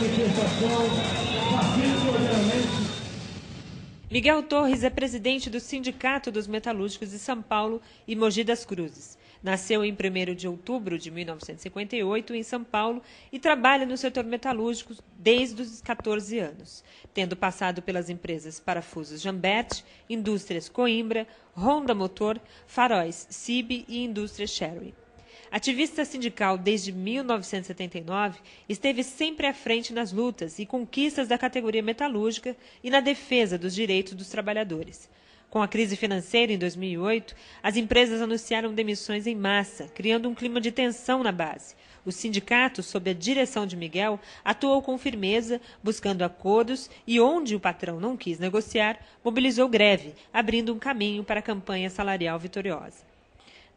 manifestação Miguel Torres é presidente do Sindicato dos Metalúrgicos de São Paulo e Mogi das Cruzes. Nasceu em 1 de outubro de 1958 em São Paulo e trabalha no setor metalúrgico desde os 14 anos, tendo passado pelas empresas Parafusos Jambert, Indústrias Coimbra, Honda Motor, Faróis Cib e Indústrias Sherry. Ativista sindical desde 1979, esteve sempre à frente nas lutas e conquistas da categoria metalúrgica e na defesa dos direitos dos trabalhadores. Com a crise financeira em 2008, as empresas anunciaram demissões em massa, criando um clima de tensão na base. O sindicato, sob a direção de Miguel, atuou com firmeza, buscando acordos e, onde o patrão não quis negociar, mobilizou greve, abrindo um caminho para a campanha salarial vitoriosa.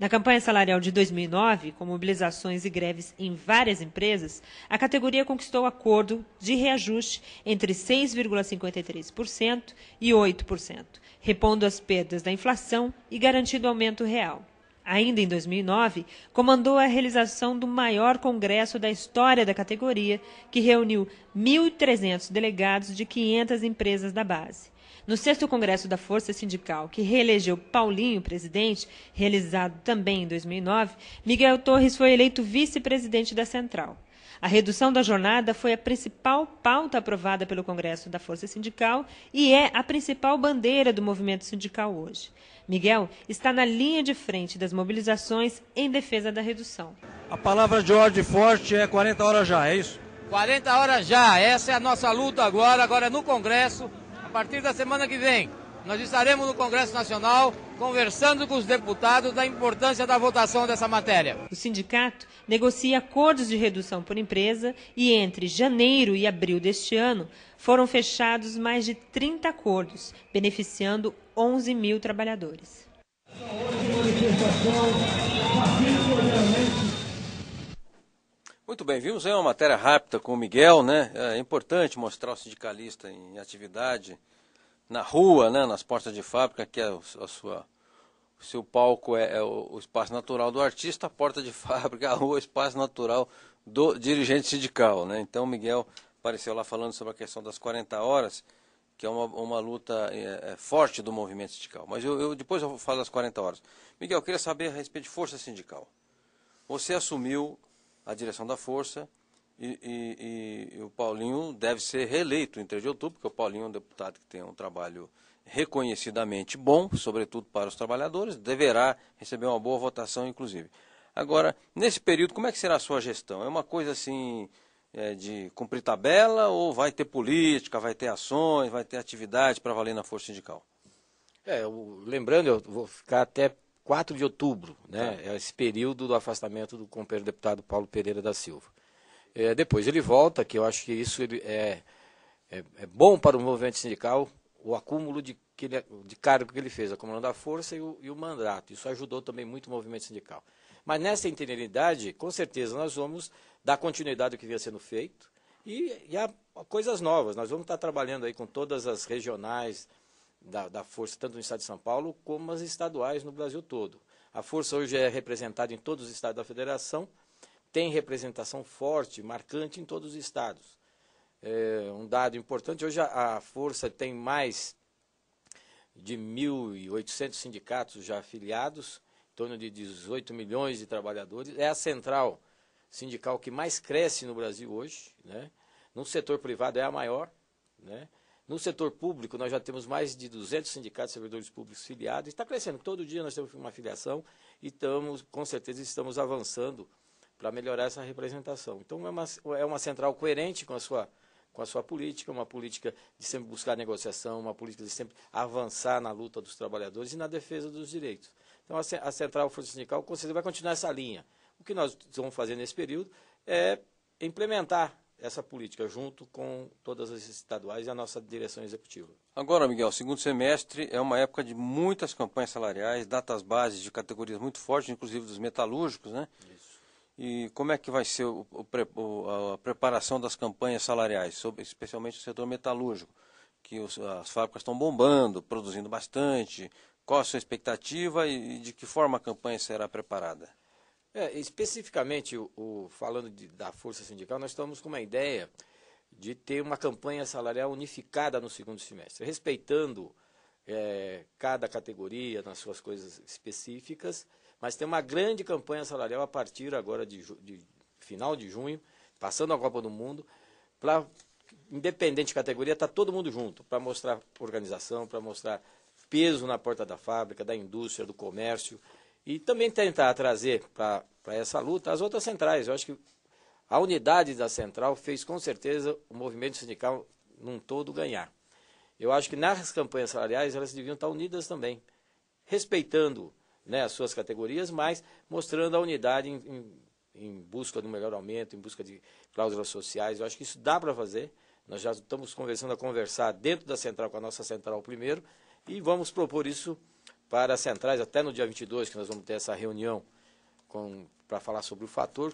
Na campanha salarial de 2009, com mobilizações e greves em várias empresas, a categoria conquistou acordo de reajuste entre 6,53% e 8%, repondo as perdas da inflação e garantindo aumento real. Ainda em 2009, comandou a realização do maior congresso da história da categoria, que reuniu 1.300 delegados de 500 empresas da base. No 6 Congresso da Força Sindical, que reelegeu Paulinho presidente, realizado também em 2009, Miguel Torres foi eleito vice-presidente da Central. A redução da jornada foi a principal pauta aprovada pelo Congresso da Força Sindical e é a principal bandeira do movimento sindical hoje. Miguel está na linha de frente das mobilizações em defesa da redução. A palavra de ordem forte é 40 horas já, é isso? 40 horas já, essa é a nossa luta agora, agora é no Congresso partir da semana que vem, nós estaremos no Congresso Nacional conversando com os deputados da importância da votação dessa matéria. O sindicato negocia acordos de redução por empresa e entre janeiro e abril deste ano foram fechados mais de 30 acordos, beneficiando 11 mil trabalhadores. Muito bem, vimos aí uma matéria rápida com o Miguel, né? É importante mostrar o sindicalista em atividade na rua, né? nas portas de fábrica, que é a sua, o seu palco é, é o espaço natural do artista, a porta de fábrica, a rua, o espaço natural do dirigente sindical, né? Então o Miguel apareceu lá falando sobre a questão das 40 horas, que é uma, uma luta é, é, forte do movimento sindical. Mas eu, eu, depois eu falo das 40 horas. Miguel, eu queria saber a respeito de força sindical. Você assumiu a direção da força. E, e, e, o Paulinho deve ser reeleito em 3 de outubro, porque o Paulinho é um deputado que tem um trabalho reconhecidamente bom, sobretudo para os trabalhadores, deverá receber uma boa votação, inclusive. Agora, nesse período, como é que será a sua gestão? É uma coisa assim é, de cumprir tabela ou vai ter política, vai ter ações, vai ter atividade para valer na força sindical? É, eu, lembrando, eu vou ficar até 4 de outubro, né? Tá. É esse período do afastamento do companheiro deputado Paulo Pereira da Silva. É, depois ele volta, que eu acho que isso ele, é, é, é, bom para o movimento sindical, o acúmulo de, que ele, é, de cargo que ele fez, acumulando a força e o, e o mandato. Isso ajudou também muito o movimento sindical. Mas nessa interinidade, com certeza, nós vamos dar continuidade ao que vinha sendo feito e, e há coisas novas. Nós vamos estar trabalhando aí com todas as regionais, da, da força, tanto no estado de São Paulo, como as estaduais no Brasil todo. A força hoje é representada em todos os estados da federação, tem representação forte, marcante em todos os estados. É um dado importante, hoje a, a força tem mais de 1.800 sindicatos já afiliados, em torno de 18 milhões de trabalhadores. É a central sindical que mais cresce no Brasil hoje. Né? No setor privado é a maior. Né? No setor público, nós já temos mais de 200 sindicatos de servidores públicos filiados, está crescendo, todo dia nós temos uma filiação e estamos, com certeza, estamos avançando para melhorar essa representação. Então, é uma, é uma central coerente com a sua com a sua política, uma política de sempre buscar negociação, uma política de sempre avançar na luta dos trabalhadores e na defesa dos direitos. Então, a Central Força Sindical, com certeza, vai continuar essa linha. O que nós vamos fazer nesse período é implementar essa política junto com todas as estaduais e a nossa direção executiva. Agora, Miguel, segundo semestre é uma época de muitas campanhas salariais, datas bases de categorias muito fortes, inclusive dos metalúrgicos, né? Isso. E como é que vai ser o, o, a preparação das campanhas salariais, sobre, especialmente o setor metalúrgico, que os, as fábricas estão bombando, produzindo bastante. Qual a sua expectativa e, e de que forma a campanha será preparada? É, especificamente, o, o falando de, da força sindical, nós estamos com uma ideia de ter uma campanha salarial unificada no segundo semestre, respeitando é, cada categoria nas suas coisas específicas, mas ter uma grande campanha salarial a partir agora de, de final de junho, passando a Copa do Mundo, para independente de categoria, está todo mundo junto, para mostrar organização, para mostrar peso na porta da fábrica, da indústria, do comércio. E também tentar trazer para essa luta as outras centrais. Eu acho que a unidade da central fez com certeza o movimento sindical num todo ganhar. Eu acho que nas campanhas salariais elas deviam estar unidas também, respeitando né, as suas categorias, mas mostrando a unidade em, em, em busca um melhor aumento, em busca de cláusulas sociais. Eu acho que isso dá para fazer. Nós já estamos conversando a conversar dentro da central com a nossa central primeiro e vamos propor isso para as centrais, até no dia 22, que nós vamos ter essa reunião para falar sobre o fator,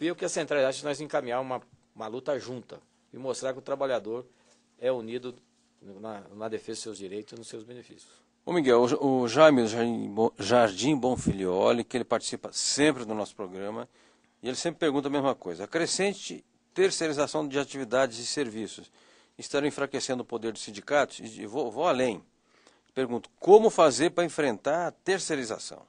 e o que as centrais acham de nós encaminhar uma, uma luta junta e mostrar que o trabalhador é unido na, na defesa dos seus direitos e nos seus benefícios. Ô Miguel, o, o Jaime Jardim Bonfilioli, que ele participa sempre do nosso programa, e ele sempre pergunta a mesma coisa. A crescente terceirização de atividades e serviços estarão enfraquecendo o poder dos sindicatos? E vou, vou além. Pergunto, como fazer para enfrentar a terceirização?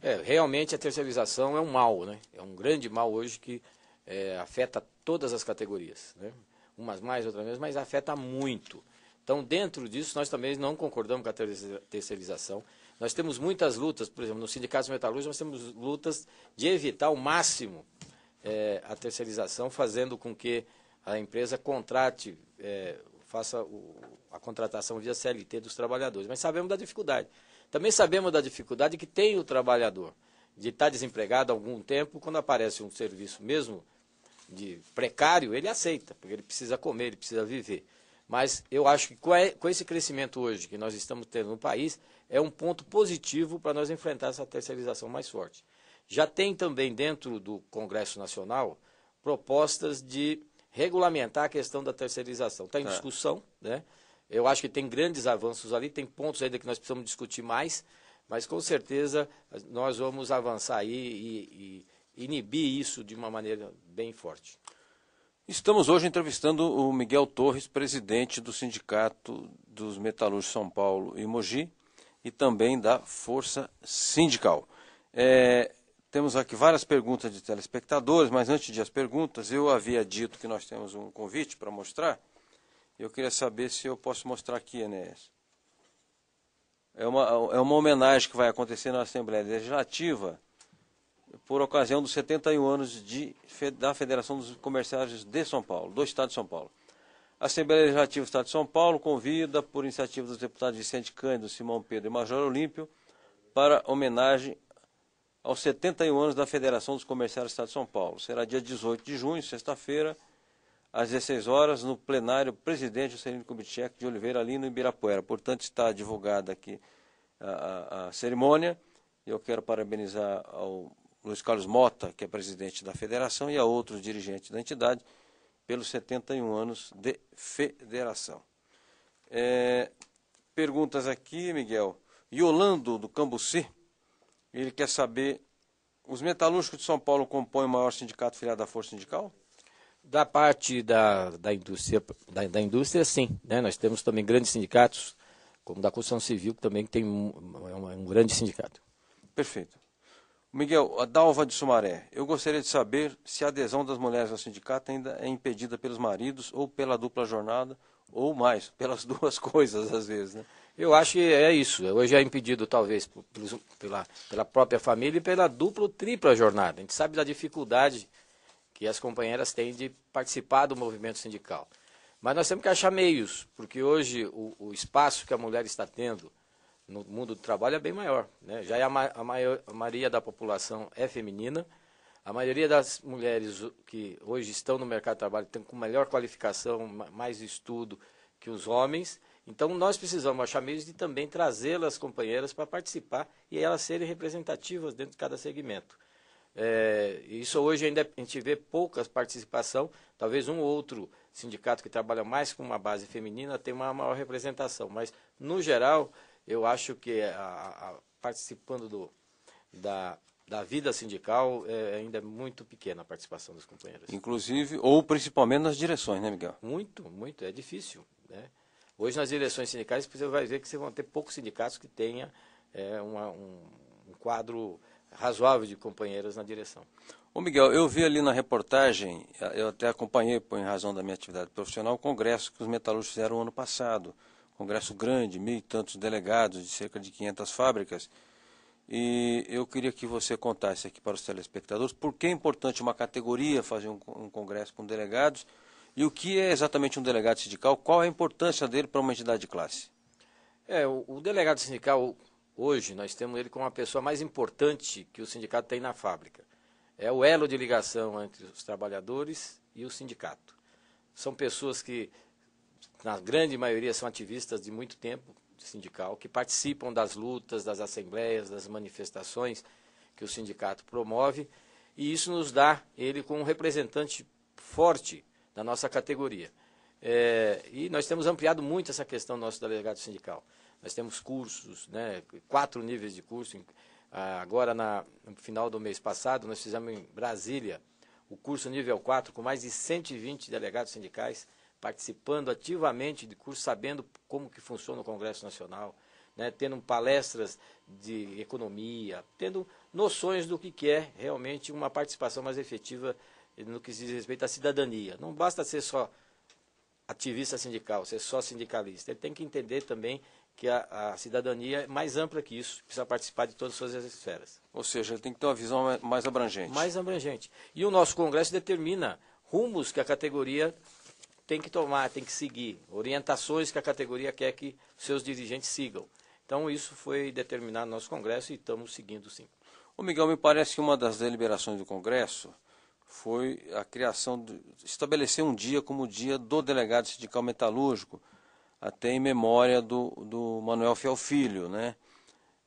É, realmente a terceirização é um mal, né? É um grande mal hoje que é, afeta todas as categorias, né? Umas mais, outras menos, mas afeta muito. Então, dentro disso, nós também não concordamos com a terceirização. Nós temos muitas lutas, por exemplo, no Sindicato de Metalúrgicos, nós temos lutas de evitar ao máximo é, a terceirização, fazendo com que a empresa contrate é, faça o, a contratação via CLT dos trabalhadores. Mas sabemos da dificuldade. Também sabemos da dificuldade que tem o trabalhador de estar desempregado há algum tempo, quando aparece um serviço mesmo de precário, ele aceita, porque ele precisa comer, ele precisa viver. Mas eu acho que com esse crescimento hoje que nós estamos tendo no país, é um ponto positivo para nós enfrentar essa terceirização mais forte. Já tem também dentro do Congresso Nacional propostas de regulamentar a questão da terceirização. Está em tá. discussão, né? Eu acho que tem grandes avanços ali, tem pontos ainda que nós precisamos discutir mais, mas com certeza nós vamos avançar aí e, e inibir isso de uma maneira bem forte. Estamos hoje entrevistando o Miguel Torres, presidente do Sindicato dos Metalúrgicos São Paulo e Mogi e também da Força Sindical. É, temos aqui várias perguntas de telespectadores, mas antes de as perguntas, eu havia dito que nós temos um convite para mostrar. Eu queria saber se eu posso mostrar aqui, Enéas. É uma, é uma homenagem que vai acontecer na Assembleia Legislativa por ocasião dos 71 anos de, da Federação dos Comerciários de São Paulo, do Estado de São Paulo. A Assembleia Legislativa do Estado de São Paulo convida, por iniciativa dos deputados Vicente Cândido, Simão Pedro e Major Olímpio, para homenagem aos 71 anos da Federação dos Comerciários do Estado de São Paulo. Será dia 18 de junho, sexta-feira, às 16 horas, no plenário presidente Juscelino Kubitschek de Oliveira, ali no Ibirapuera. Portanto, está divulgada aqui a, a, a cerimônia. Eu quero parabenizar ao Luiz Carlos Mota, que é presidente da federação, e a outros dirigentes da entidade, pelos 71 anos de federação. É, perguntas aqui, Miguel. Yolando, do Cambuci, ele quer saber, os metalúrgicos de São Paulo compõem o maior sindicato filiado à Força Sindical? Da parte da, da indústria, da, da indústria sim. Né? Nós temos também grandes sindicatos, como da construção civil, que também tem um, é um, é um grande sindicato. Perfeito. Miguel, a Dalva de Sumaré, eu gostaria de saber se a adesão das mulheres ao sindicato ainda é impedida pelos maridos ou pela dupla jornada, ou mais, pelas duas coisas às vezes, né? Eu acho que é isso. Hoje é impedido, talvez, pela, pela própria família e pela dupla ou tripla jornada. A gente sabe da dificuldade que as companheiras têm de participar do movimento sindical. Mas nós temos que achar meios, porque hoje o, o espaço que a mulher está tendo no mundo do trabalho é bem maior. Né? Já é a, ma a, maior, a maioria da população é feminina, a maioria das mulheres que hoje estão no mercado de trabalho tem com melhor qualificação, mais estudo que os homens, então, nós precisamos achar meios de também trazê-las, companheiras, para participar e elas serem representativas dentro de cada segmento. É, isso hoje ainda a gente vê poucas participação, talvez um ou outro sindicato que trabalha mais com uma base feminina tem uma maior representação, mas no geral eu acho que a, a, participando do, da, da vida sindical é, ainda é muito pequena a participação das companheiras. Inclusive, ou principalmente nas direções, né, Miguel? Muito, muito, é difícil. Né? Hoje, nas direções sindicais, você vai ver que você vão ter poucos sindicatos que tenha é, uma, um, um quadro razoável de companheiras na direção. Ô Miguel, eu vi ali na reportagem, eu até acompanhei, por razão da minha atividade profissional, o congresso que os metalúrgicos fizeram ano passado. Congresso grande, mil e tantos delegados de cerca de 500 fábricas. E eu queria que você contasse aqui para os telespectadores por que é importante uma categoria fazer um congresso com delegados e o que é exatamente um delegado sindical? Qual é a importância dele para uma entidade de classe? É, o, o delegado sindical, hoje, nós temos ele como a pessoa mais importante que o sindicato tem na fábrica. É o elo de ligação entre os trabalhadores e o sindicato. São pessoas que, na grande maioria, são ativistas de muito tempo sindical, que participam das lutas, das assembleias, das manifestações que o sindicato promove, e isso nos dá ele como um representante forte da nossa categoria. É, e nós temos ampliado muito essa questão do nosso delegado sindical. Nós temos cursos, né, quatro níveis de curso. Agora, na, no final do mês passado, nós fizemos em Brasília o curso nível 4 com mais de 120 delegados sindicais participando ativamente de curso, sabendo como que funciona o Congresso Nacional, né, tendo palestras de economia, tendo noções do que é realmente uma participação mais efetiva no que diz respeito à cidadania. Não basta ser só ativista sindical, ser só sindicalista. Ele tem que entender também que a, a, cidadania é mais ampla que isso, precisa participar de todas as suas esferas. Ou seja, ele tem que ter uma visão mais abrangente. Mais abrangente. E o nosso Congresso determina rumos que a categoria tem que tomar, tem que seguir, orientações que a categoria quer que seus dirigentes sigam. Então, isso foi determinado no nosso Congresso e estamos seguindo sim. Ô Miguel, me parece que uma das deliberações do Congresso foi a criação, de estabelecer um dia como o dia do delegado sindical metalúrgico, até em memória do, do Manuel Fiel Filho, né?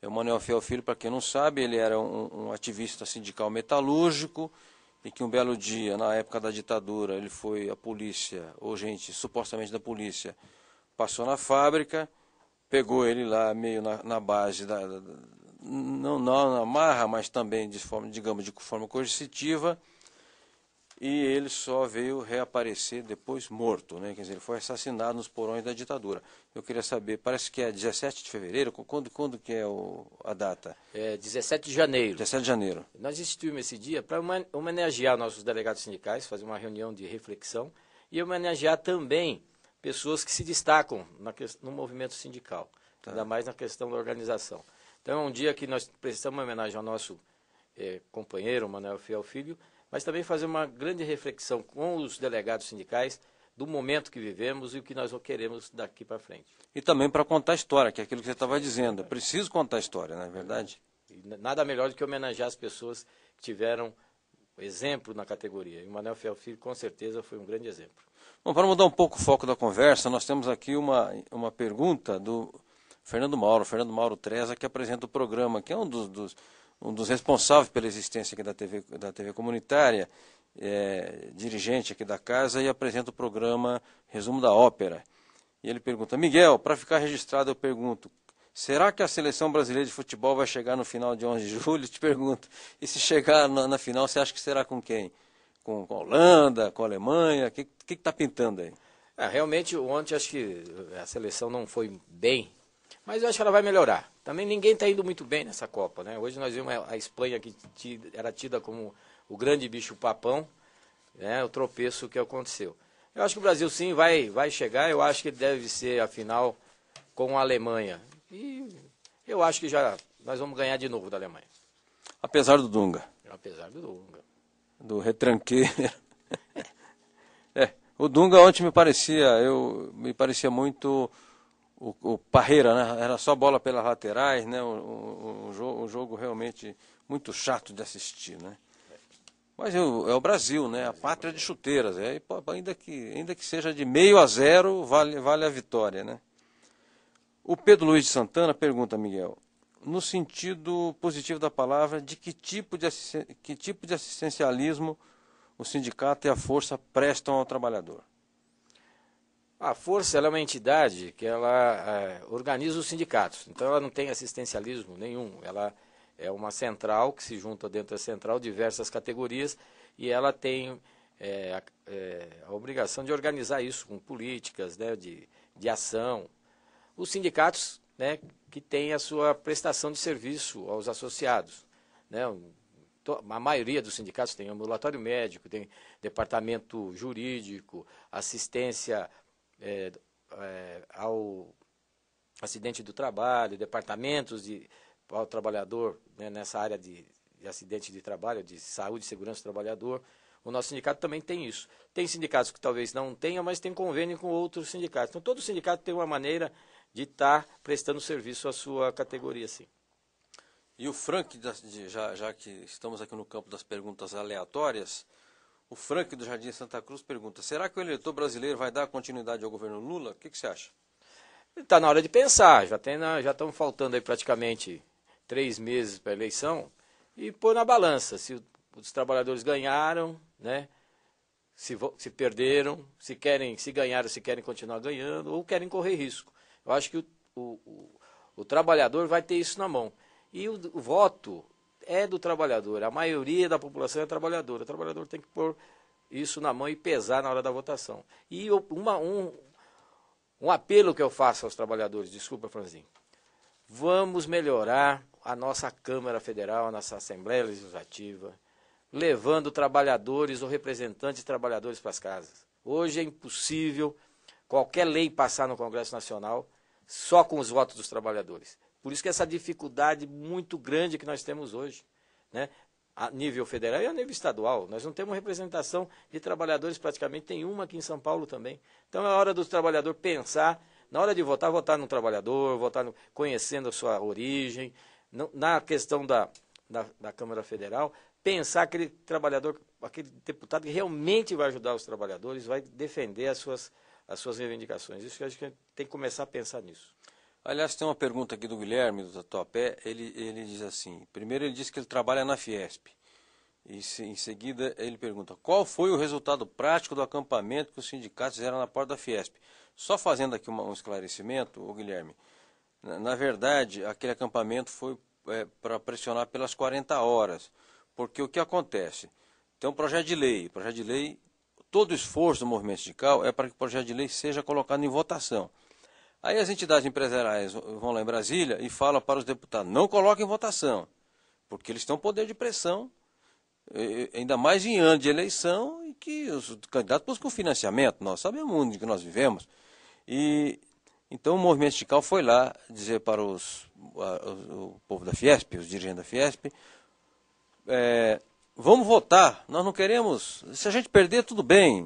É, o Manuel Fiel Filho, para quem não sabe, ele era um, um, ativista sindical metalúrgico e que um belo dia, na época da ditadura, ele foi a polícia, ou gente supostamente da polícia, passou na fábrica, pegou ele lá meio na, na base da, da não, não na marra, mas também de forma, digamos, de forma coercitiva, e ele só veio reaparecer depois morto, né? quer dizer, ele foi assassinado nos porões da ditadura. Eu queria saber, parece que é 17 de fevereiro, quando, quando que é o, a data? É 17 de janeiro. 17 de janeiro. Nós instituímos esse dia para homenagear nossos delegados sindicais, fazer uma reunião de reflexão e homenagear também pessoas que se destacam na, no movimento sindical, tá. ainda mais na questão da organização. Então é um dia que nós prestamos homenagem ao nosso eh, companheiro, Manuel Fiel Filho, mas também fazer uma grande reflexão com os delegados sindicais do momento que vivemos e o que nós queremos daqui para frente. E também para contar a história, que é aquilo que você estava dizendo. É preciso contar a história, não é verdade? Nada melhor do que homenagear as pessoas que tiveram exemplo na categoria. E o Manuel Fiel Filho, com certeza, foi um grande exemplo. Bom, para mudar um pouco o foco da conversa, nós temos aqui uma, uma pergunta do Fernando Mauro, Fernando Mauro Treza, que apresenta o programa, que é um dos, dos um dos responsáveis pela existência aqui da TV, da TV comunitária, é, dirigente aqui da casa, e apresenta o programa Resumo da Ópera. E ele pergunta: Miguel, para ficar registrado, eu pergunto. Será que a seleção brasileira de futebol vai chegar no final de 11 de julho? Te pergunto. E se chegar na, na final, você acha que será com quem? Com, com a Holanda, com a Alemanha? O que está pintando aí? É, realmente, ontem acho que a seleção não foi bem mas eu acho que ela vai melhorar. Também ninguém está indo muito bem nessa Copa, né? Hoje nós vimos a Espanha que era tida como o grande bicho papão, né? O tropeço que aconteceu. Eu acho que o Brasil sim vai, vai chegar, eu acho que deve ser a final com a Alemanha. E eu acho que já nós vamos ganhar de novo da Alemanha. Apesar do Dunga. Apesar do Dunga. Do retranqueiro. é. O Dunga ontem me parecia, eu me parecia muito o, o Parreira, né? Era só bola pelas laterais, né? Um, jogo, o jogo realmente muito chato de assistir, né? Mas é o, é o Brasil, né? A pátria de chuteiras. É, ainda, que, ainda que seja de meio a zero, vale, vale a vitória, né? O Pedro Luiz de Santana pergunta, Miguel, no sentido positivo da palavra, de que tipo de, que tipo de assistencialismo o sindicato e a força prestam ao trabalhador? A força é uma entidade que ela é, organiza os sindicatos, então ela não tem assistencialismo nenhum. Ela é uma central que se junta dentro da central diversas categorias e ela tem é, é, a obrigação de organizar isso com políticas né, de, de ação. Os sindicatos né, que têm a sua prestação de serviço aos associados. Né, a maioria dos sindicatos tem ambulatório médico, tem departamento jurídico, assistência é, é, ao acidente do trabalho, departamentos de, ao trabalhador né, nessa área de, de acidente de trabalho, de saúde e segurança do trabalhador. O nosso sindicato também tem isso. Tem sindicatos que talvez não tenham, mas tem convênio com outros sindicatos. Então, todo sindicato tem uma maneira de estar tá prestando serviço à sua categoria, sim. E o Frank, já, já que estamos aqui no campo das perguntas aleatórias, o Frank do Jardim Santa Cruz pergunta: será que o eleitor brasileiro vai dar continuidade ao governo Lula? O que, que você acha? Está na hora de pensar. Já tem, já estão faltando aí praticamente três meses para a eleição e pôr na balança se os trabalhadores ganharam, né? Se, se perderam, se querem, se ganharam, se querem continuar ganhando ou querem correr risco. Eu acho que o, o, o, o trabalhador vai ter isso na mão. E o, o voto é do trabalhador. A maioria da população é trabalhadora. O trabalhador tem que pôr isso na mão e pesar na hora da votação. E uma, um, um apelo que eu faço aos trabalhadores, desculpa, Franzinho. Vamos melhorar a nossa Câmara Federal, a nossa Assembleia Legislativa, levando trabalhadores ou representantes de trabalhadores para as casas. Hoje é impossível qualquer lei passar no Congresso Nacional só com os votos dos trabalhadores. Por isso que essa dificuldade muito grande que nós temos hoje, né? a nível federal e a nível estadual. Nós não temos representação de trabalhadores praticamente tem uma aqui em São Paulo também. Então é hora do trabalhador pensar, na hora de votar, votar no trabalhador, votar no, conhecendo a sua origem. na questão da, da, da, Câmara Federal, pensar aquele trabalhador, aquele deputado que realmente vai ajudar os trabalhadores, vai defender as suas, as suas reivindicações. Isso acho que a gente tem que começar a pensar nisso. Aliás, tem uma pergunta aqui do Guilherme, do Tatuapé. Ele, ele diz assim: primeiro, ele diz que ele trabalha na Fiesp. E se, em seguida, ele pergunta: qual foi o resultado prático do acampamento que os sindicatos fizeram na porta da Fiesp? Só fazendo aqui uma, um esclarecimento, Guilherme. Na, na verdade, aquele acampamento foi é, para pressionar pelas 40 horas. Porque o que acontece? Tem um projeto de lei. projeto de lei, todo o esforço do movimento sindical é para que o projeto de lei seja colocado em votação. Aí as entidades empresariais vão lá em Brasília e falam para os deputados: não coloquem votação, porque eles têm um poder de pressão, ainda mais em ano de eleição, e que os candidatos buscam financiamento. Nós sabemos o mundo em que nós vivemos. E então o movimento sindical foi lá dizer para os, o povo da Fiesp, os dirigentes da Fiesp, é, vamos votar, nós não queremos. Se a gente perder, tudo bem,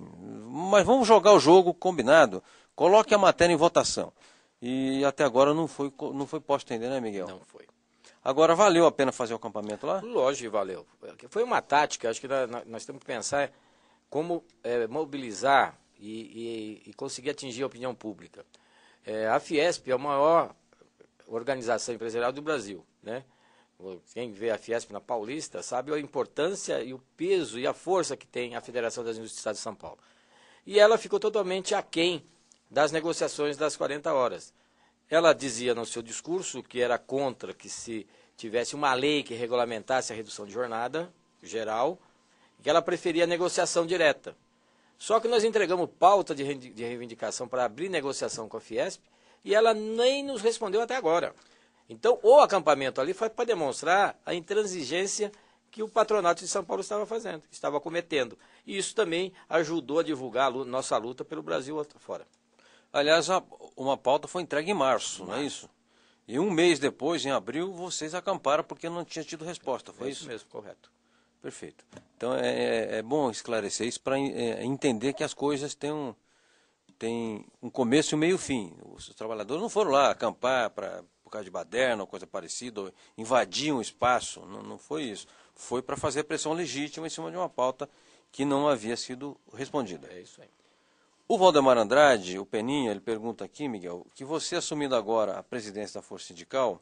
mas vamos jogar o jogo combinado. Coloque a matéria em votação. E até agora não foi, não foi posto ainda, né, Miguel? Não foi. Agora, valeu a pena fazer o acampamento lá? Lógico, valeu. Foi uma tática, acho que nós, nós temos que pensar como é, mobilizar e, e, e, conseguir atingir a opinião pública. É, a Fiesp é a maior organização empresarial do Brasil, né? Quem vê a Fiesp na Paulista sabe a importância e o peso e a força que tem a Federação das Indústrias do Estado de São Paulo. E ela ficou totalmente aquém das negociações das 40 horas. Ela dizia no seu discurso que era contra que se tivesse uma lei que regulamentasse a redução de jornada geral, que ela preferia a negociação direta. Só que nós entregamos pauta de reivindicação para abrir negociação com a Fiesp e ela nem nos respondeu até agora. Então, o acampamento ali foi para demonstrar a intransigência que o patronato de São Paulo estava fazendo, estava cometendo. E isso também ajudou a divulgar a nossa luta pelo Brasil fora. Aliás, uma pauta foi entregue em março, não é isso? E um mês depois, em abril, vocês acamparam porque não tinha tido resposta, foi é isso? Isso mesmo, correto. Perfeito. Então é, é, é bom esclarecer isso para é, entender que as coisas têm um, têm um começo e um meio fim. Os trabalhadores não foram lá acampar pra, por causa de baderna ou coisa parecida, ou invadir um espaço, não, não foi isso. Foi para fazer pressão legítima em cima de uma pauta que não havia sido respondida. É isso aí. O Valdemar Andrade, o Peninha, ele pergunta aqui, Miguel, que você assumindo agora a presidência da Força Sindical,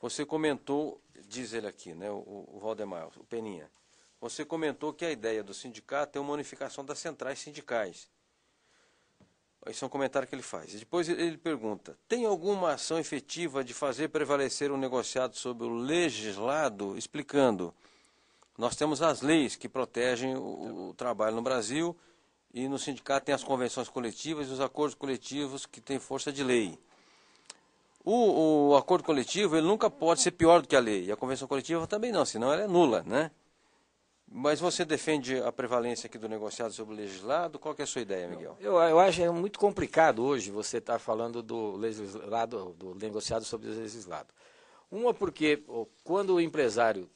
você comentou, diz ele aqui, né, o, o Valdemar, o Peninha, você comentou que a ideia do sindicato é uma unificação das centrais sindicais. Esse é um comentário que ele faz. E depois ele pergunta: tem alguma ação efetiva de fazer prevalecer o um negociado sobre o legislado? Explicando: nós temos as leis que protegem o, o trabalho no Brasil e no sindicato tem as convenções coletivas e os acordos coletivos que têm força de lei. O, o, acordo coletivo ele nunca pode ser pior do que a lei, e a convenção coletiva também não, senão ela é nula, né? Mas você defende a prevalência aqui do negociado sobre o legislado? Qual é a sua ideia, Miguel? Eu, eu acho é muito complicado hoje você estar tá falando do legislado, do negociado sobre o legislado. Uma porque quando o empresário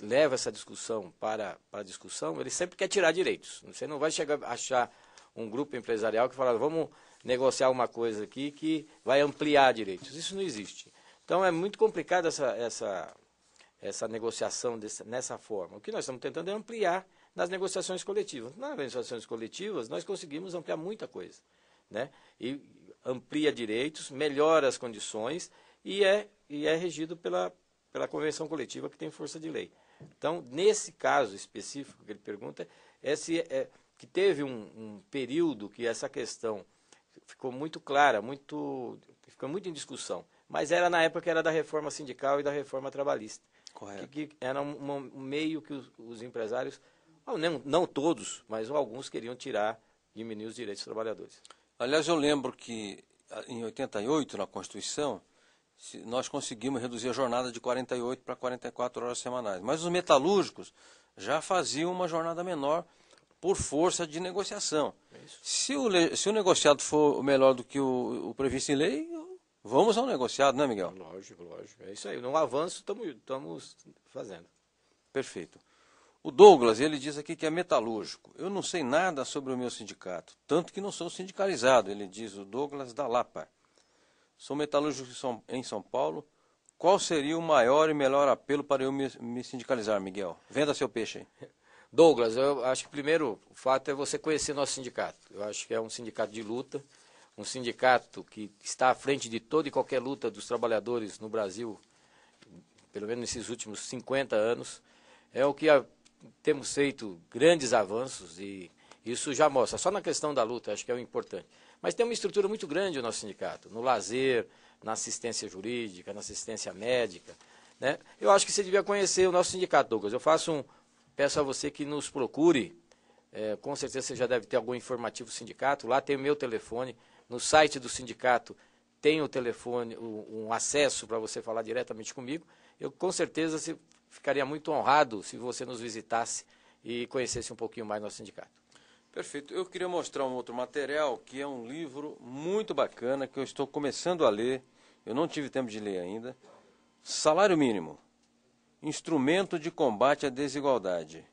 leva essa discussão para, para discussão, ele sempre quer tirar direitos. Você não vai chegar achar um grupo empresarial que fala, vamos negociar uma coisa aqui que vai ampliar direitos. Isso não existe. Então é muito complicada essa, essa, essa negociação dessa, nessa forma. O que nós estamos tentando é ampliar nas negociações coletivas. Nas negociações coletivas, nós conseguimos ampliar muita coisa. Né? E amplia direitos, melhora as condições e é, e é regido pela, pela convenção coletiva que tem força de lei. Então, nesse caso específico que ele pergunta, é se é, que teve um, um, período que essa questão ficou muito clara, muito ficou muito em discussão, mas era na época que era da reforma sindical e da reforma trabalhista. Correto. Que, que era um, um, meio que os, os empresários, não, não todos, mas alguns queriam tirar, diminuir os direitos dos trabalhadores. Aliás, eu lembro que em 88, na Constituição, nós conseguimos reduzir a jornada de 48 para 44 horas semanais. Mas os metalúrgicos já faziam uma jornada menor por força de negociação. É se, o, se o negociado for melhor do que o, o previsto em lei, vamos ao negociado, né, Miguel? Lógico, lógico. É isso aí. Num avanço, estamos fazendo. Perfeito. O Douglas, ele diz aqui que é metalúrgico. Eu não sei nada sobre o meu sindicato, tanto que não sou sindicalizado, ele diz o Douglas da Lapa. Sou metalúrgico em São Paulo. Qual seria o maior e melhor apelo para eu me, sindicalizar, Miguel? Venda seu peixe aí. Douglas, eu acho que primeiro o fato é você conhecer nosso sindicato. Eu acho que é um sindicato de luta, um sindicato que está à frente de toda e qualquer luta dos trabalhadores no Brasil, pelo menos nesses últimos 50 anos. É o que a, temos feito grandes avanços e isso já mostra. Só na questão da luta, acho que é o importante. Mas tem uma estrutura muito grande o nosso sindicato, no lazer, na assistência jurídica, na assistência médica. Né? Eu acho que você devia conhecer o nosso sindicato, Douglas. Eu faço um. Peço a você que nos procure. É, com certeza você já deve ter algum informativo sindicato. Lá tem o meu telefone. No site do sindicato tem o telefone, um acesso para você falar diretamente comigo. Eu com certeza ficaria muito honrado se você nos visitasse e conhecesse um pouquinho mais nosso sindicato. Perfeito. Eu queria mostrar um outro material que é um livro muito bacana que eu estou começando a ler. Eu não tive tempo de ler ainda. Salário mínimo, instrumento de combate à desigualdade.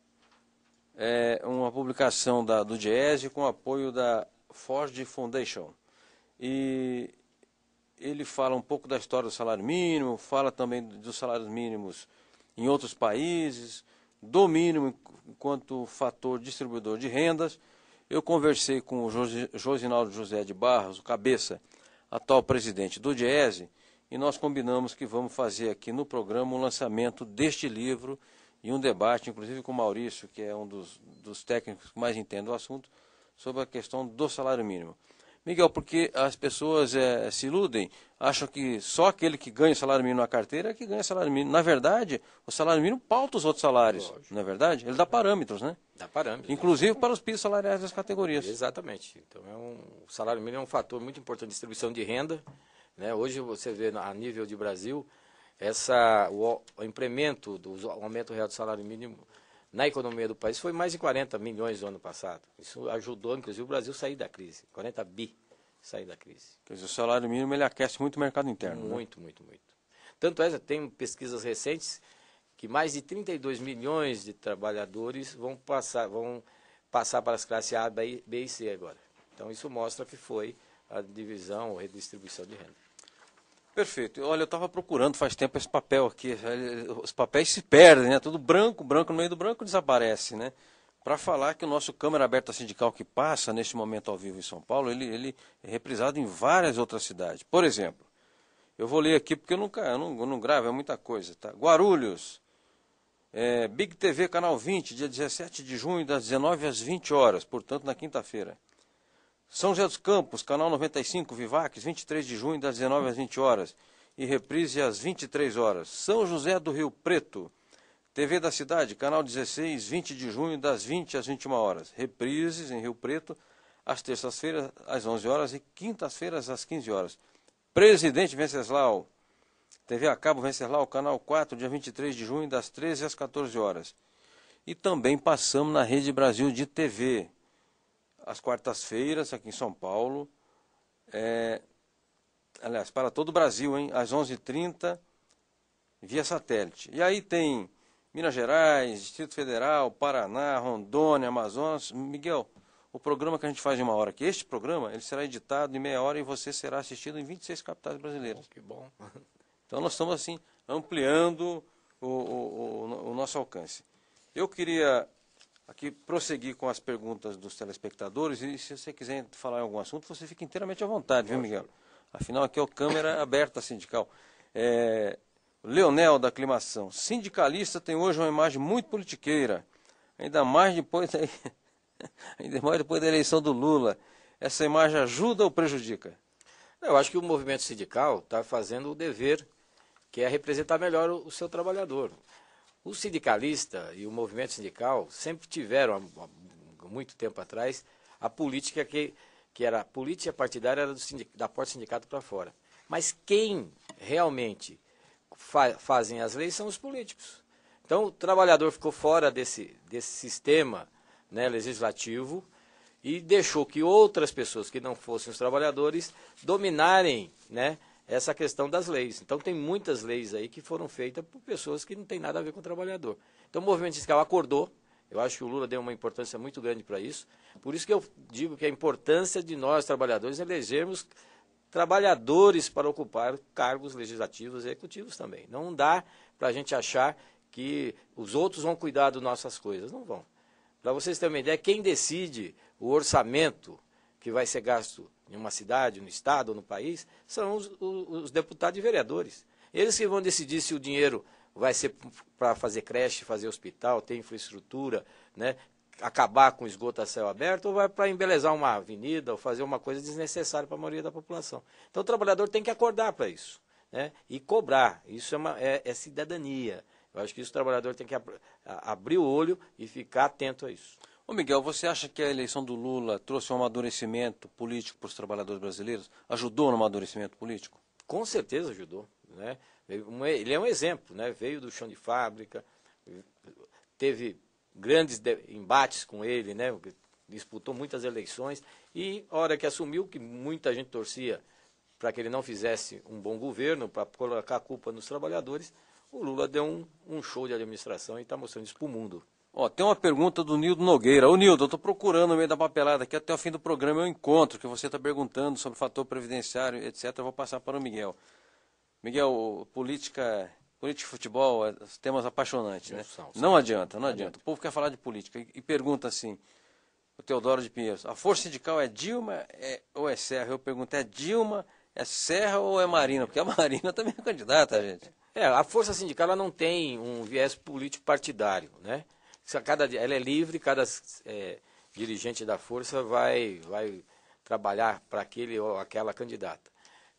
É uma publicação da, do Diese com apoio da Ford Foundation. E ele fala um pouco da história do salário mínimo, fala também dos salários mínimos em outros países, do mínimo enquanto fator distribuidor de rendas. Eu conversei com o Josinaldo José de Barros, o cabeça, atual presidente do Diese, e nós combinamos que vamos fazer aqui no programa o um lançamento deste livro e um debate, inclusive com o Maurício, que é um dos, dos técnicos que mais entende o assunto, sobre a questão do salário mínimo. Miguel, porque as pessoas é, se iludem, acham que só aquele que ganha salário mínimo na carteira é que ganha salário mínimo. Na verdade, o salário mínimo pauta os outros salários, Lógico. não é verdade? Ele dá parâmetros, né? Dá parâmetros. Inclusive né? para os pisos salariais das categorias. Exatamente. Então, é um, o salário mínimo é um fator muito importante de distribuição de renda. Né? Hoje você vê a nível de Brasil essa, o, o implemento do o aumento real do salário mínimo na economia do país foi mais de 40 milhões no ano passado. Isso ajudou, inclusive, o Brasil a sair da crise. 40 bi sair da crise. Quer dizer, o salário mínimo ele aquece muito o mercado interno. Né? Muito, né? muito, muito. Tanto é, que tem pesquisas recentes que mais de 32 milhões de trabalhadores vão passar, vão passar para as classes A, B e C agora. Então, isso mostra que foi a divisão ou redistribuição de renda. Perfeito. Olha, eu estava procurando faz tempo esse papel aqui. Eh, os papéis se perdem, né? Tudo branco, branco no meio do branco desaparece, né? Para falar que o nosso Câmara Aberta Sindical que passa neste momento ao vivo em São Paulo, ele, ele é reprisado em várias outras cidades. Por exemplo, eu vou ler aqui porque eu, nunca, eu não, eu não gravo, é muita coisa, tá? Guarulhos, é, Big TV, canal 20, dia 17 de junho, das 19 às 20 horas, portanto, na quinta-feira. São José dos Campos, canal 95, Vivax, 23 de junho, das 19 às 20 horas. E reprise às 23 horas. São José do Rio Preto, TV da Cidade, canal 16, 20 de junho, das 20 às 21 horas. Reprises em Rio Preto, às terças-feiras, às 11 horas e quintas-feiras, às 15 horas. Presidente Venceslau, TV a cabo Venceslau, canal 4, dia 23 de junho, das 13 às 14 horas. E também passamos na Rede Brasil de TV às quartas-feiras, aqui em São Paulo. É, aliás, para todo o Brasil, hein? Às 11h30, via satélite. E aí tem Minas Gerais, Distrito Federal, Paraná, Rondônia, Amazonas. Miguel, o programa que a gente faz em uma hora aqui, este programa, ele será editado em meia hora e você será assistido em 26 capitais brasileiras. que bom. Então nós estamos assim, ampliando o, o, o, o nosso alcance. Eu queria aqui prosseguir com as perguntas dos telespectadores e se você quiser falar em algum assunto, você fica inteiramente à vontade, viu, Miguel? Afinal, aqui é o Câmara Aberta Sindical. É... Leonel da Aclimação. Sindicalista tem hoje uma imagem muito politiqueira, ainda mais depois da, ainda mais depois da eleição do Lula. Essa imagem ajuda ou prejudica? Eu acho que o movimento sindical está fazendo o dever, que é representar melhor o, o seu trabalhador. O sindicalista e o movimento sindical sempre tiveram, há muito tempo atrás, a política que, que era a política partidária era da porta do sindicato para fora. Mas quem realmente fa fazem as leis são os políticos. Então, o trabalhador ficou fora desse, desse sistema né, legislativo e deixou que outras pessoas que não fossem os trabalhadores dominarem né, essa questão das leis. Então, tem muitas leis aí que foram feitas por pessoas que não têm nada a ver com o trabalhador. Então, o movimento fiscal acordou, eu acho que o Lula deu uma importância muito grande para isso. Por isso que eu digo que a importância de nós, trabalhadores, elegermos trabalhadores para ocupar cargos legislativos e executivos também. Não dá para a gente achar que os outros vão cuidar das nossas coisas. Não vão. Para vocês terem uma ideia, quem decide o orçamento que vai ser gasto em uma cidade, no estado ou no país, são os, os, deputados e vereadores. Eles que vão decidir se o dinheiro vai ser para fazer creche, fazer hospital, ter infraestrutura, né? acabar com esgoto a céu aberto, ou vai para embelezar uma avenida, ou fazer uma coisa desnecessária para a maioria da população. Então o trabalhador tem que acordar para isso né? e cobrar. Isso é, uma, é, é cidadania. Eu acho que isso o trabalhador tem que ab abrir o olho e ficar atento a isso. Ô Miguel, você acha que a eleição do Lula trouxe um amadurecimento político para os trabalhadores brasileiros? Ajudou no amadurecimento político? Com certeza ajudou. Né? Ele é um exemplo, né? veio do chão de fábrica, teve grandes embates com ele, né? disputou muitas eleições e, a hora que assumiu, que muita gente torcia para que ele não fizesse um bom governo, para colocar a culpa nos trabalhadores, o Lula deu um, um show de administração e está mostrando isso para o mundo. Ó, tem uma pergunta do Nildo Nogueira. Ô Nildo, eu estou procurando no meio da papelada aqui até o fim do programa eu encontro que você está perguntando sobre o fator previdenciário, etc. Eu vou passar para o Miguel. Miguel, política, política e futebol, é, temas apaixonantes, né? São, são. Não adianta, não adianta. O povo quer falar de política e, e pergunta assim, o Teodoro de Pinheiros, a força sindical é Dilma é, ou é Serra? Eu pergunto, é Dilma, é Serra ou é Marina? Porque a Marina também é candidata, gente. É, a força sindical ela não tem um viés político partidário, né? cada, ela é livre, cada é, dirigente da força vai, vai trabalhar para aquele ou aquela candidata.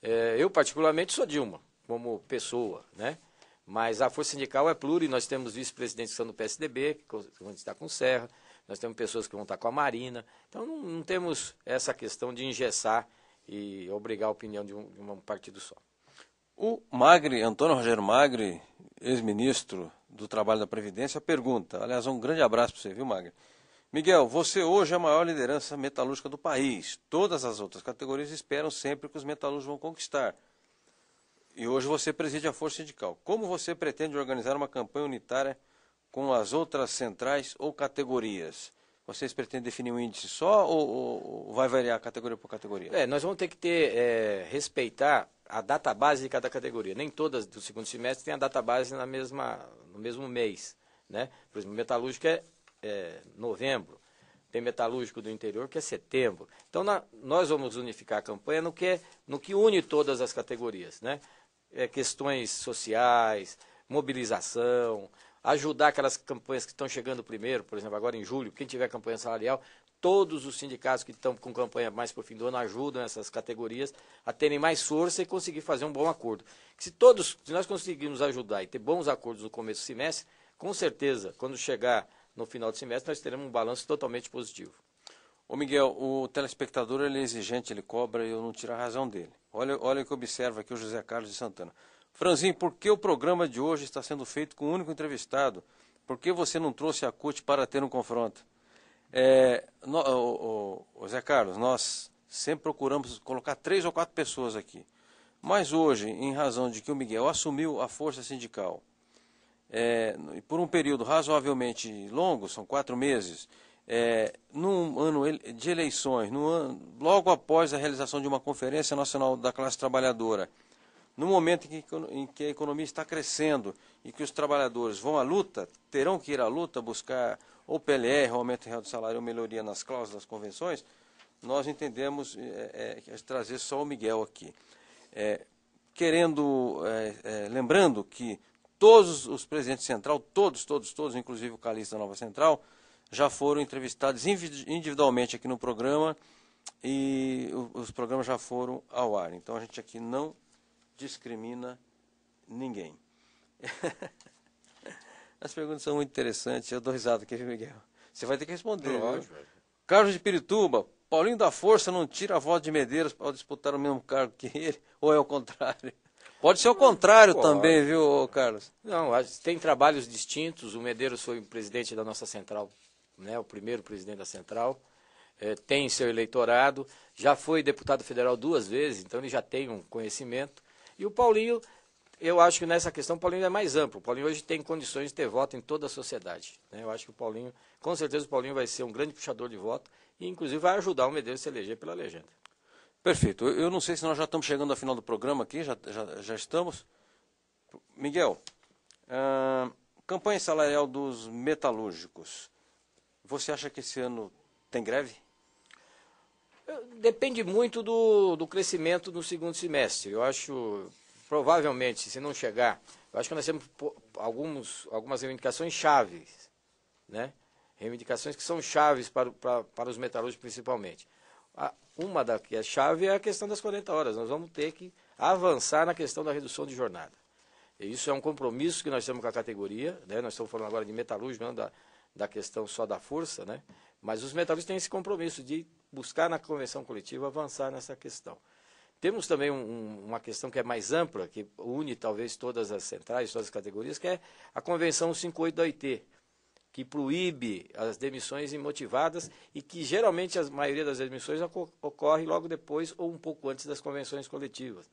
É, eu, particularmente, sou Dilma, como pessoa, né? Mas a força sindical é e nós temos vice-presidentes que são do PSDB, que vão estar com Serra, nós temos pessoas que vão estar com a Marina. Então, não, não temos essa questão de engessar e obrigar a opinião de um, de um partido só. O Magre, Antônio Rogério Magre, ex-ministro do Trabalho da Previdência, pergunta. Aliás, um grande abraço para você, viu, Magno? Miguel, você hoje é a maior liderança metalúrgica do país. Todas as outras categorias esperam sempre que os metalúrgicos vão conquistar. E hoje você preside a Força Sindical. Como você pretende organizar uma campanha unitária com as outras centrais ou categorias? Vocês pretendem definir um índice só ou, ou vai variar categoria por categoria? É, nós vamos ter que ter, é, respeitar a data base de cada categoria. Nem todas do segundo semestre têm a data base na mesma, no mesmo mês. Né? Por exemplo, metalúrgico é, é novembro, tem metalúrgico do interior que é setembro. Então, na, nós vamos unificar a campanha no que, é, no que une todas as categorias. Né? É, questões sociais, mobilização, ajudar aquelas campanhas que estão chegando primeiro, por exemplo, agora em julho, quem tiver campanha salarial, todos os sindicatos que estão com campanha mais para o fim do ano ajudam essas categorias a terem mais força e conseguir fazer um bom acordo. Se todos, se nós conseguirmos ajudar e ter bons acordos no começo do semestre, com certeza, quando chegar no final do semestre, nós teremos um balanço totalmente positivo. Ô Miguel, o telespectador ele é exigente, ele cobra e eu não tiro a razão dele. Olha, olha o que observa aqui o José Carlos de Santana. Franzinho, por que o programa de hoje está sendo feito com o um único entrevistado? Por que você não trouxe a CUT para ter um confronto? É, no, o, o, o Zé Carlos, nós sempre procuramos colocar três ou quatro pessoas aqui. Mas hoje, em razão de que o Miguel assumiu a força sindical, é, por um período razoavelmente longo, são quatro meses, é, num ano de eleições, ano, logo após a realização de uma Conferência Nacional da Classe Trabalhadora, no momento em que, a economia está crescendo e que os trabalhadores vão à luta, terão que ir à luta buscar ou PLR, ou aumento real do salário, ou melhoria nas cláusulas das convenções, nós entendemos é, é, é trazer só o Miguel aqui. É, querendo, é, é, lembrando que todos os presidentes central, todos, todos, todos, inclusive o Calista da Nova Central, já foram entrevistados individualmente aqui no programa e os programas já foram ao ar. Então a gente aqui não discrimina ninguém. As perguntas são muito interessantes. Eu dou risada aqui, Miguel? Você vai ter que responder. Lógico, Carlos de Pirituba, Paulinho da Força não tira a voz de Medeiros para disputar o mesmo cargo que ele, ou é o contrário? Pode ser o contrário também, viu, Carlos? Não, tem trabalhos distintos. O Medeiros foi o presidente da nossa central, né, o primeiro presidente da central. É, tem seu eleitorado, já foi deputado federal duas vezes, então ele já tem um conhecimento. E o Paulinho, eu acho que nessa questão o Paulinho é mais amplo. O Paulinho hoje tem condições de ter voto em toda a sociedade. Né? Eu acho que o Paulinho, com certeza o Paulinho vai ser um grande puxador de voto e inclusive vai ajudar o Medeiros a se eleger pela legenda. Perfeito. Eu não sei se nós já estamos chegando ao final do programa aqui, já, já, já estamos. Miguel, uh, campanha salarial dos metalúrgicos. Você acha que esse ano tem greve? Depende muito do, do crescimento no segundo semestre. Eu acho, provavelmente, se não chegar, eu acho que nós temos alguns, algumas reivindicações chaves, né? Reivindicações que são chaves para, para, para os metalúrgicos principalmente. uma da que é chave é a questão das 40 horas. Nós vamos ter que avançar na questão da redução de jornada. E isso é um compromisso que nós temos com a categoria, né? Nós estamos falando agora de metalúrgico, não da, da questão só da força, né? Mas os metalúrgicos têm esse compromisso de buscar na convenção coletiva avançar nessa questão. Temos também um, uma questão que é mais ampla, que une talvez todas as centrais, todas as categorias, que é a Convenção 58 da OIT, que proíbe as demissões imotivadas e que geralmente a maioria das demissões ocorre logo depois ou um pouco antes das convenções coletivas.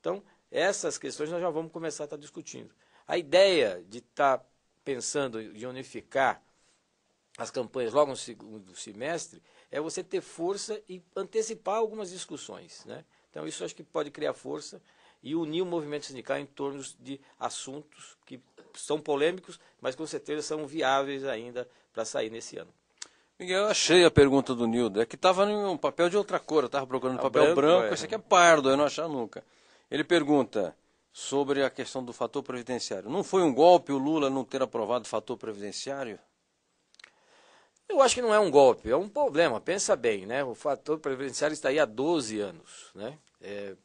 Então, essas questões nós já vamos começar a estar discutindo. A ideia de estar pensando de unificar as campanhas logo no segundo semestre, é você ter força e antecipar algumas discussões. Né? Então, isso acho que pode criar força e unir o movimento sindical em torno de assuntos que são polêmicos, mas com certeza são viáveis ainda para sair nesse ano. Miguel, achei a pergunta do Nildo. É que estava em um papel de outra cor. Eu estava procurando um ah, papel branco. branco é. Esse aqui é pardo, eu não achava nunca. Ele pergunta sobre a questão do fator previdenciário. Não foi um golpe o Lula não ter aprovado o fator previdenciário? Eu acho que não é um golpe, é um problema, pensa bem, né? O fator previdenciário está aí há 12 anos, né? É,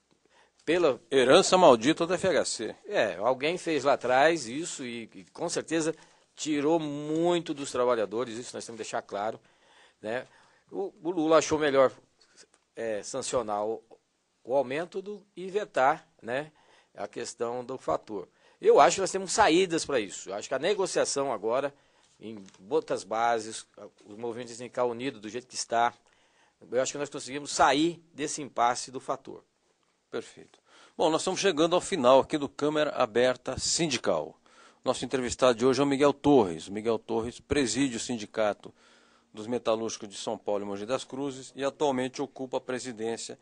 pela... Herança maldita do FHC. É, alguém fez lá atrás isso e, e com certeza tirou muito dos trabalhadores, isso nós temos que deixar claro, né? O, o Lula achou melhor é, sancionar o, o aumento do, e vetar, né? A questão do fator. Eu acho que nós temos saídas para isso. Eu acho que a negociação agora em outras bases, o movimento sindical unido do jeito que está. Eu acho que nós conseguimos sair desse impasse do fator. Perfeito. Bom, nós estamos chegando ao final aqui do Câmara Aberta Sindical. Nosso entrevistado de hoje é o Miguel Torres. O Miguel Torres preside o Sindicato dos Metalúrgicos de São Paulo e Mogi das Cruzes e atualmente ocupa a presidência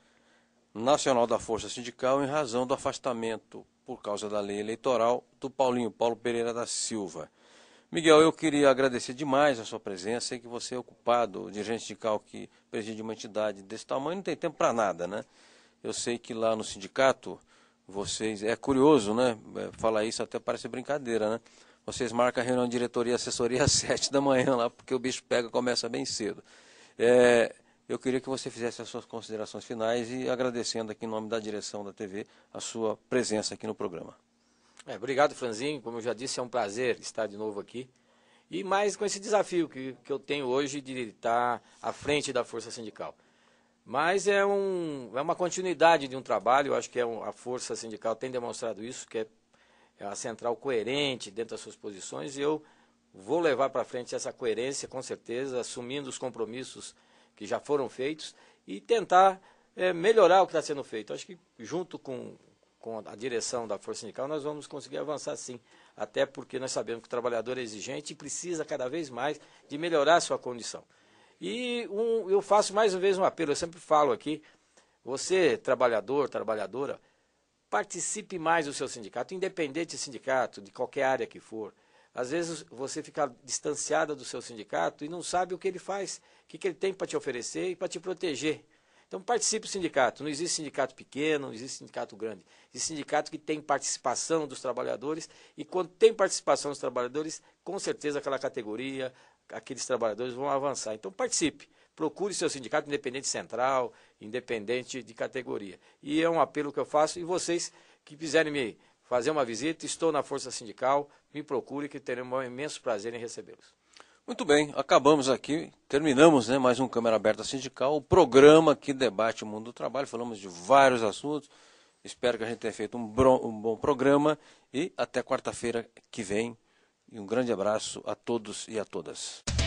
nacional da Força Sindical em razão do afastamento por causa da lei eleitoral do Paulinho Paulo Pereira da Silva. Miguel, eu queria agradecer demais a sua presença. Sei que você é ocupado, dirigente de cal que preside uma entidade desse tamanho, não tem tempo para nada, né? Eu sei que lá no sindicato, vocês. É curioso, né? É, falar isso até parece brincadeira, né? Vocês marcam a reunião de diretoria e assessoria às sete da manhã lá, porque o bicho pega começa bem cedo. É, eu queria que você fizesse as suas considerações finais e agradecendo aqui em nome da direção da TV a sua presença aqui no programa. É, obrigado, Franzinho. Como eu já disse, é um prazer estar de novo aqui. E mais com esse desafio que, que eu tenho hoje de estar à frente da Força Sindical. Mas é, um, é uma continuidade de um trabalho, eu acho que é um, a Força Sindical tem demonstrado isso, que é, é uma central coerente dentro das suas posições, e eu vou levar para frente essa coerência, com certeza, assumindo os compromissos que já foram feitos e tentar é, melhorar o que está sendo feito. Acho que junto com com a direção da Força Sindical, nós vamos conseguir avançar sim. Até porque nós sabemos que o trabalhador é exigente e precisa cada vez mais de melhorar a sua condição. E um, eu faço mais uma vez um apelo, eu sempre falo aqui, você, trabalhador, trabalhadora, participe mais do seu sindicato, independente de sindicato, de qualquer área que for. Às vezes você fica distanciada do seu sindicato e não sabe o que ele faz, o que, que ele tem para te oferecer e para te proteger. Então participe do sindicato. Não existe sindicato pequeno, não existe sindicato grande. Existe sindicato que tem participação dos trabalhadores e quando tem participação dos trabalhadores, com certeza aquela categoria, aqueles trabalhadores vão avançar. Então participe. Procure seu sindicato independente central, independente de categoria. E é um apelo que eu faço e vocês que quiserem me fazer uma visita, estou na Força Sindical, me procure que teremos um imenso prazer em recebê-los. Muito bem, acabamos aqui, terminamos né, mais um Câmara Aberta Sindical, o programa que debate o mundo do trabalho, falamos de vários assuntos, espero que a gente tenha feito um, bom, um bom programa e até quarta-feira que vem. E um grande abraço a todos e a todas.